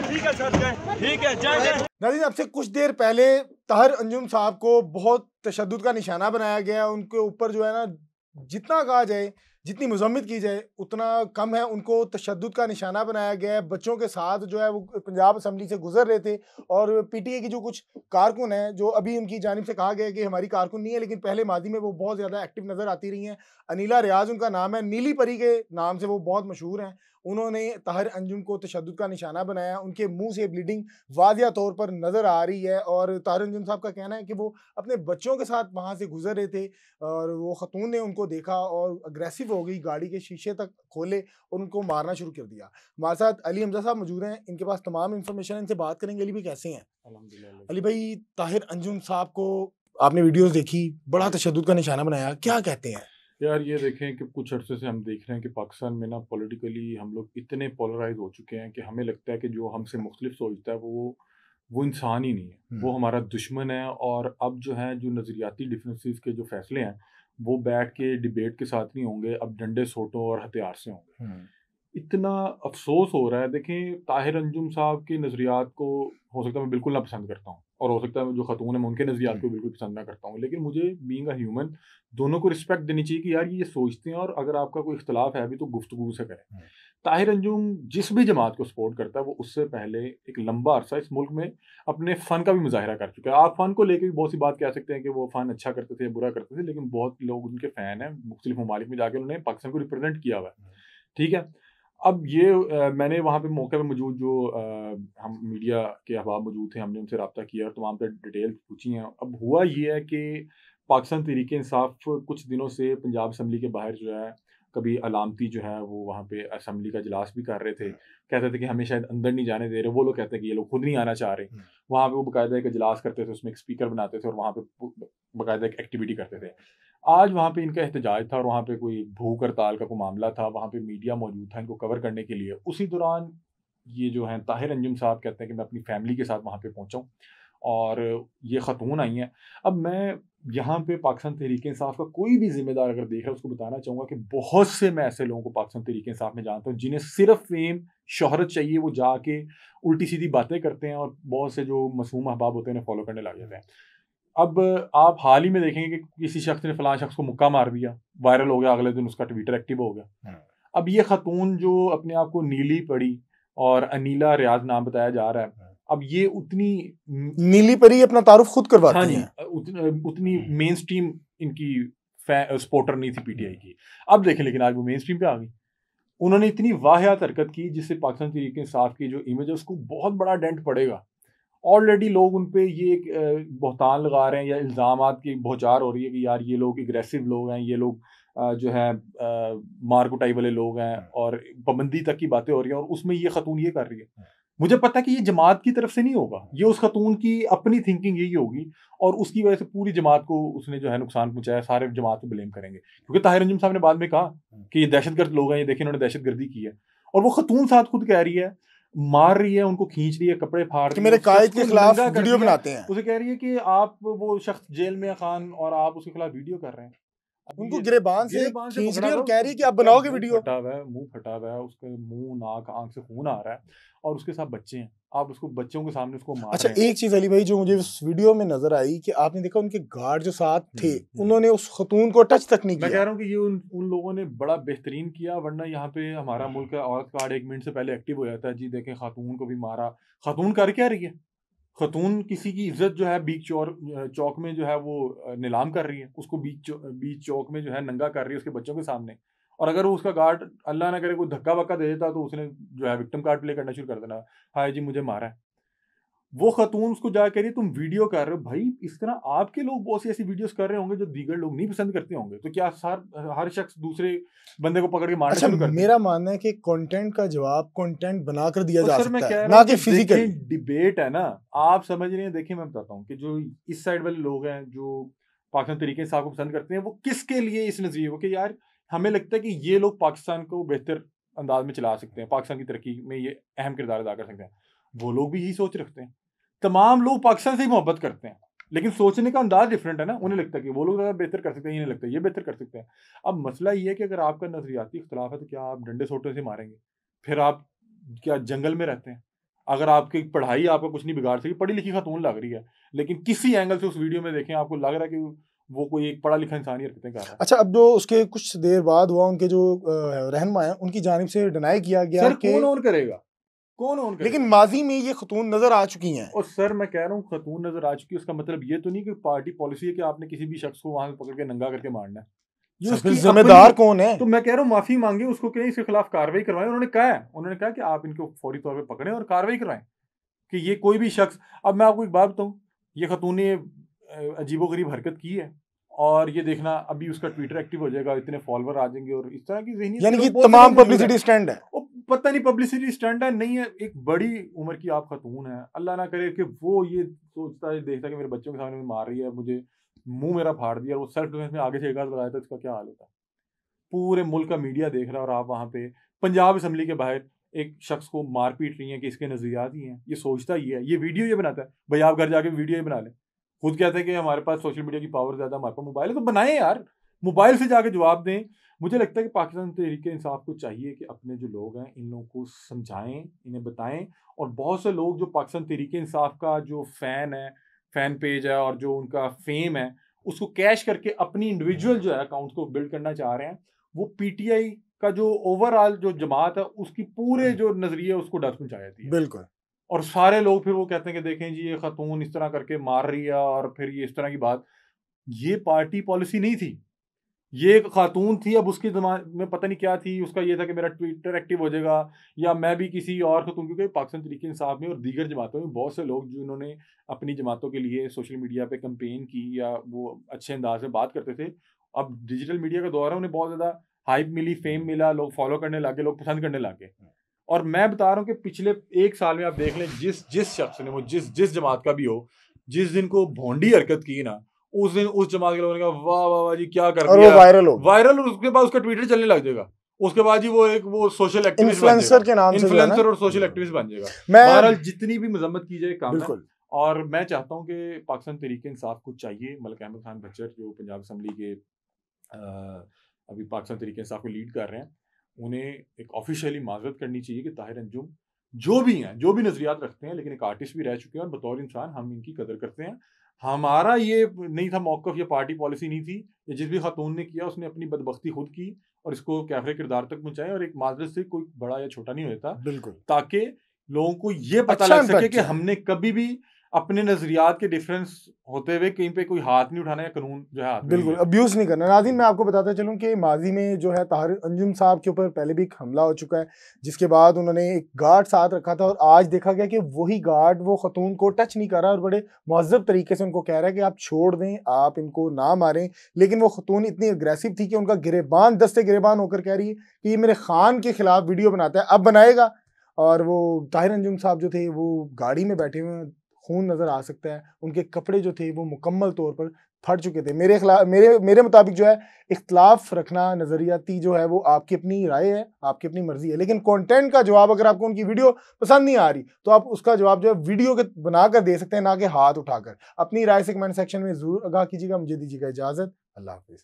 ठीक है ठीक आपसे कुछ देर पहले तहर अंजुम साहब को बहुत तशद का निशाना बनाया गया उनके ऊपर जो है ना जितना कहा जाए जितनी मजम्मत की जाए उतना कम है उनको तशद का निशाना बनाया गया है बच्चों के साथ जो है वो पंजाब असम्बली से गुजर रहे थे और पी टी ए की जो कुछ कारकुन है जो अभी उनकी जानब से कहा गया कि हमारी कारकुन नहीं है लेकिन पहले माजी में वो बहुत ज़्यादा एक्टिव नज़र आती रही हैं अनिला रियाज उनका नाम है नीली परी के नाम से वो बहुत मशहूर हैं उन्होंने ताहिर अंजुम को तशद का निशाना बनाया उनके मुंह से ब्लीडिंग वाजिया तौर पर नज़र आ रही है और ताहिर अंजुम साहब का कहना है कि वो अपने बच्चों के साथ वहाँ से गुजर रहे थे और वो खतून ने उनको देखा और अग्रेसिव हो गई गाड़ी के शीशे तक खोले और उनको मारना शुरू कर दिया हमारे साथ अली हमजा साहब मौजूद हैं इनके पास तमाम इन्फॉर्मेशन इनसे बात करेंगे अली भी कैसे हैं अली भाई ताहिर अंजुम साहब को आपने वीडियोस देखी बड़ा हाँ तशद का निशाना बनाया क्या कहते हैं यार ये देखें कि कुछ अर्से से हम देख रहे हैं कि पाकिस्तान में ना पॉलिटिकली हम लोग इतने पोलराइज हो चुके हैं कि हमें लगता है कि जो हमसे मुख्तलिफ सोचता है वो वो इंसान ही नहीं है वो हम्म। हमारा दुश्मन है और अब जो है जो नज़रियाती डिफरेंसेस के जो फैसले हैं वो बैठ के डिबेट के साथ नहीं होंगे अब डंडे सोटों और हथियार से होंगे हम्म। इतना अफसोस हो रहा है देखें ताहिर अंजुम साहब के नज़रियात को हो सकता है मैं बिल्कुल ना पसंद करता हूँ और हो सकता है जो खतून है मैं उनके नज़रियात को बिल्कुल पसंद ना करता हूँ लेकिन मुझे बींग अ ह्यूमन दोनों को रिस्पेक्ट देनी चाहिए कि यार ये सोचते हैं और अगर आपका कोई इख्तलाफ है अभी तो गुफ्तु से करें हाँ। ताहिर अंजुम जिस भी जमात को सपोर्ट करता है वो उससे पहले एक लंबा अरसा इस मुल्क में अपने फ़न का भी मुजाहरा कर चुका है आप फ़न को लेकर भी बहुत सी बात कह सकते हैं कि वो फ़न अच्छा करते थे बुरा करते थे लेकिन बहुत लोग उनके फ़ैन हैं मुख्तलिफ ममालिक में जाकर उन्होंने पाकिस्तान को रिप्रेजेंट किया हुआ है हाँ। ठीक है अब ये आ, मैंने वहाँ पे मौके पे मौजूद जो आ, हम मीडिया के अहबाब मौजूद थे हमने उनसे रबता किया और तमाम पर डिटेल पूछी हैं अब हुआ ये है कि पाकिस्तान तहरीक इंसाफ कुछ दिनों से पंजाब असम्बली के बाहर जो है कभी अलामती जो है वो वहाँ पे असम्बली का इजलास भी कर रहे थे हाँ। कहते थे कि हमें शायद अंदर नहीं जाने दे रहे वो लोग कहते हैं कि ये लोग खुद नहीं आना चाह रहे हाँ। वहाँ पे वो बाकायदा एक इजलास करते थे उसमें एक स्पीकर बनाते थे और वहाँ पे बाकायदा एक एक्टिविटी करते थे आज वहाँ पे इनका एहतजाज था और वहाँ पे कोई भूख हड़ताल का कोई मामला था वहाँ पे मीडिया मौजूद था इनको कवर करने के लिए उसी दौरान ये जो है ताहिर अंजुम साहब कहते हैं कि मैं अपनी फैमिली के साथ वहाँ पे पहुँचाऊँ और ये ख़तून आई हैं अब मैं यहाँ पे पाकिस्तान तहरीक इंसाफ का कोई भी जिम्मेदार अगर देख रहा है उसको बताना चाहूँगा कि बहुत से मैं ऐसे लोगों को पाकिस्तान तहरीक इंसाफ में जानता हूँ जिन्हें सिर्फ फेम शहरत चाहिए वो जाके उल्टी सीधी बातें करते हैं और बहुत से जो मसूम अहबाब होते हैं उन्हें फॉलो करने लग जाते हैं अब आप हाल ही में देखेंगे कि किसी शख्स ने फलां शख्स को मुक्का मार दिया वायरल हो गया अगले दिन उसका ट्विटर एक्टिव हो गया हाँ। अब ये खतून जो अपने आप को नीली पड़ी और अनीला रियाज नाम बताया जा रहा है हाँ। अब ये उतनी नीली परी अपना तारुफ खुद करवाती हाँ उतन, उतनी मेन हाँ। स्ट्रीम इनकी सपोर्टर नहीं थी पीटीआई की अब देखें लेकिन आज वो मेन स्ट्रीम पे आ गई उन्होंने इतनी वाहियात हरकत की जिससे पाकिस्तान तरीके साफ की जो इमेज है उसको बहुत बड़ा डेंट पड़ेगा ऑलरेडी लोग उन पर ये एक बहतान लगा रहे हैं या इल्ज़ाम की बहुचार हो रही है कि यार ये लोग एग्रेसिव लोग हैं ये लोग जो है मार कुटाई वाले लोग हैं हाँ। और पाबंदी तक की बातें हो रही हैं और उसमें ये खतून ये कर रही है हाँ। मुझे पता है कि ये जमात की तरफ से नहीं होगा हाँ। ये उस खतून की अपनी थिंकिंग यही होगी और उसकी वजह से पूरी जमात को उसने जो है नुकसान पहुंचाया सारे जमात को ब्लेम करेंगे क्योंकि ताहिर अंजुम साहब ने बाद में कहा कि ये दहशतगर्द लोग हैं ये देखें इन्होंने दहशतगर्दी की है और वो खतून साथ खुद कह रही है मार रही है उनको खींच रही है कपड़े फाड़ कि मेरे कायद के खिलाफ वीडियो बनाते हैं उसे कह रही है कि आप वो शख्स जेल में खान और आप उसके खिलाफ वीडियो कर रहे हैं उनको गिरेबान से खींच रही और कह रही कि आप बनाओगे वीडियो फटा हुआ है मुंह फटा हुआ है उसके मुंह नाक आंख से खून आ रहा है और उसके साथ बच्चे हैं आप उसको बच्चों के सामने उसको मार अच्छा एक चीज अली भाई जो मुझे उस वीडियो में नजर आई कि आपने देखा उनके गार्ड जो साथ हम्म, थे हम्म। उन्होंने उस खतून को टच तक नहीं किया मैं कह रहा हूँ कि ये उन, उन लोगों ने बड़ा बेहतरीन किया वरना यहाँ पे हमारा मुल्क औरत कार्ड एक मिनट से पहले एक्टिव हो जाता है जी देखें खातून को भी मारा खातून कर क्या रही है खतून किसी की इज्जत जो है बीच चौर चौक में जो है वो नीलाम कर रही है उसको बीच बीच चौक में जो है नंगा कर रही है उसके बच्चों के सामने और अगर उसका गार्ड अल्लाह ना करे कोई धक्का वक्का दे देता तो उसने जो है विक्टम कार्ड प्ले करना शुरू कर देना हाय जी मुझे मारा है वो खतून उसको जा कह रही तुम वीडियो कर रहे हो भाई इस तरह आपके लोग बहुत सी ऐसी वीडियोस कर रहे होंगे जो दीगर लोग नहीं पसंद करते होंगे तो क्या हर हर शख्स दूसरे बंदे को पकड़ के मारना अच्छा, कर मेरा मानना है कि कंटेंट का जवाब कंटेंट बनाकर दिया तो जा सकता है ना कि फिजिकल डिबेट है ना आप समझ रहे हैं देखिए मैं बताता हूँ कि जो इस साइड वाले लोग हैं जो पाकिस्तान तरीके से आपको पसंद करते हैं वो किसके लिए इस नजरिए को कि यार हमें लगता है कि ये लोग पाकिस्तान को बेहतर अंदाज में चला सकते हैं पाकिस्तान की तरक्की में ये अहम किरदार अदा कर सकते हैं वो लोग भी यही सोच रखते हैं तमाम लोग पाकिस्तान से ही मोहब्बत करते हैं लेकिन सोचने का अंदाज डिफरेंट है ना उन्हें लगता है कि वो लोग ज़्यादा बेहतर कर सकते हैं ये नहीं लगता है ये बेहतर कर सकते हैं अब मसला ये है कि अगर आपका नजरियाती इख्तलाफ है तो क्या आप डंडे सोटे से मारेंगे फिर आप क्या जंगल में रहते हैं अगर आपकी पढ़ाई आपका कुछ नहीं बिगाड़ सकी पढ़ी लिखी खातून लग रही है लेकिन किसी एंगल से उस वीडियो में देखें आपको लग रहा है कि वो कोई एक पढ़ा लिखा इंसान ही हरकतें कर रहा है अच्छा अब जो उसके कुछ देर बाद हुआ उनके जो रहनमा है उनकी जानब से डिनाई किया गया सर कौन और करेगा कौन ऑन लेकिन माजी में ये खतून नजर आ चुकी हैं और सर मैं कह रहा हूँ खतून नजर आ चुकी है उसका मतलब ये तो नहीं कि पार्टी पॉलिसी है कि आपने किसी भी शख्स को वहां पकड़ के नंगा करके मारना है जिम्मेदार कौन है तो मैं कह रहा हूँ माफी मांगे उसको कहीं इसके खिलाफ कार्रवाई करवाएं उन्होंने कहा है उन्होंने कहा कि आप इनको फौरी तौर पर पकड़ें और कार्रवाई करवाएं कि ये कोई भी शख्स अब मैं आपको एक बात बताऊँ ये खतून ने अजीबो गरीब हरकत की है और ये देखना अभी उसका ट्विटर एक्टिव हो जाएगा इतने फॉलोअर आ जाएंगे और इस तरह की यानी तो कि तमाम पब्लिसिटी स्टैंड है वो पता नहीं पब्लिसिटी स्टंट है नहीं है एक बड़ी उम्र की आप खतून है अल्लाह ना करे कि वो ये सोचता है देखता है कि मेरे बच्चों के सामने में मार रही है मुझे मुंह मेरा फाड़ दिया और वो सेल्फ डिफेंस में आगे से एक हाथ बताया था इसका क्या हाल होता पूरे मुल्क का मीडिया देख रहा है और आप वहाँ पे पंजाब असम्बली के बाहर एक शख्स को मार पीट रही है कि इसके नजरियात ही हैं ये सोचता ही है ये वीडियो ये बनाता है भाई आप घर जाके वीडियो ही बना लें खुद कहते हैं कि हमारे पास सोशल मीडिया की पावर ज़्यादा हमारे पास मोबाइल है तो बनाए यार मोबाइल से जाके जवाब दें मुझे लगता है कि पाकिस्तान तहरीक इंसाफ को चाहिए कि अपने जो लोग हैं इन लोगों को समझाएं इन्हें बताएं और बहुत से लोग जो पाकिस्तान तहरीक इंसाफ का जो फ़ैन है फ़ैन पेज है और जो उनका फेम है उसको कैश करके अपनी इंडिविजुअल जो है अकाउंट को बिल्ड करना चाह रहे हैं वो पीटीआई का जो ओवरऑल जो जमात है उसकी पूरे हम्म। जो नज़रिए उसको डर पहुँचा जाती है बिल्कुल और सारे लोग फिर वो कहते हैं कि देखें जी ये खतून इस तरह करके मार रही है और फिर ये इस तरह की बात ये पार्टी पॉलिसी नहीं थी ये एक खातून थी अब उसके दिमाग में पता नहीं क्या थी उसका ये था कि मेरा ट्विटर एक्टिव हो जाएगा या मैं भी किसी और खतून क्योंकि पाकिस्तान तरीके इंसाफ में और दीगर जमातों में बहुत से लोग जिन्होंने अपनी जमातों के लिए सोशल मीडिया पे कंपेन की या वो अच्छे अंदाज में बात करते थे अब डिजिटल मीडिया का दौर है उन्हें बहुत ज़्यादा हाइप मिली फेम मिला लोग फॉलो करने लगे लोग पसंद करने लगे और मैं बता रहा हूँ कि पिछले एक साल में आप देख लें जिस जिस शख्स ने वो जिस जिस जमात का भी हो जिस दिन को भोंडी हरकत की ना उस दिन उस जमात के लोगों ने कहा वाह वाह वाह जी क्या कर और दिया वायरल हो वायरल और उसके बाद उसका ट्विटर चलने लग जाएगा उसके बाद ही वो एक वो सोशल एक्टिविस्ट इन्फ्लुएंसर के नाम इन्फ्लुएंसर और सोशल एक्टिविस्ट हम्म। बन जाएगा मैं बहरहाल जितनी भी मजम्मत की जाए काम बिल्कुल और मैं चाहता हूँ कि पाकिस्तान तरीके इंसाफ को चाहिए मलिक अहमद खान बच्चर जो पंजाब असम्बली के अभी पाकिस्तान तरीके इंसाफ को लीड कर रहे हैं उन्हें एक ऑफिशियली माजरत करनी चाहिए कि ताहिर अंजुम जो भी हैं जो भी नज़रियात रखते हैं लेकिन एक आर्टिस्ट भी रह चुके हैं और बतौर इंसान हम इनकी कदर करते हैं हमारा ये नहीं था मौकफ या पार्टी पॉलिसी नहीं थी या जिस भी खातून ने किया उसने अपनी बदबख्ती खुद की और इसको कैफरे किरदार तक पहुंचाए और एक माजरत से कोई बड़ा या छोटा नहीं होता बिल्कुल ताकि लोगों को ये पता अच्छा लग सके कि हमने कभी भी अपने नजरियात के डिफरेंस होते हुए कहीं पे कोई हाथ नहीं उठाना या कानून जो है बिल्कुल अब्यूज़ नहीं करना नाजिन मैं आपको बताता चलूँ कि माजी में जो है ताहर अंजुम साहब के ऊपर पहले भी एक हमला हो चुका है जिसके बाद उन्होंने एक गार्ड साथ रखा था और आज देखा गया कि वही गार्ड वो खतून को टच नहीं कर रहा और बड़े महजब तरीके से उनको कह रहा है कि आप छोड़ दें आप इनको ना मारें लेकिन वो खतून इतनी अग्रेसिव थी कि उनका गिरेबान दस्ते गिरेबान होकर कह रही है कि ये मेरे खान के खिलाफ वीडियो बनाता है अब बनाएगा और वो ताहिर अंजुम साहब जो थे वो गाड़ी में बैठे हुए हैं खून नज़र आ सकता है उनके कपड़े जो थे वो मुकम्मल तौर पर फट चुके थे मेरे खिलाफ मेरे मेरे मुताबिक जो है इख्तलाफ रखना नज़रियाती जो है वो आपकी अपनी राय है आपकी अपनी मर्ज़ी है लेकिन कंटेंट का जवाब अगर आपको उनकी वीडियो पसंद नहीं आ रही तो आप उसका जवाब जो है वीडियो के बनाकर दे सकते हैं ना कि हाथ उठाकर अपनी राय से कमेंट सेक्शन में जरूर आगाह कीजिएगा मुझे दीजिएगा इजाज़त अल्लाह हाफिज़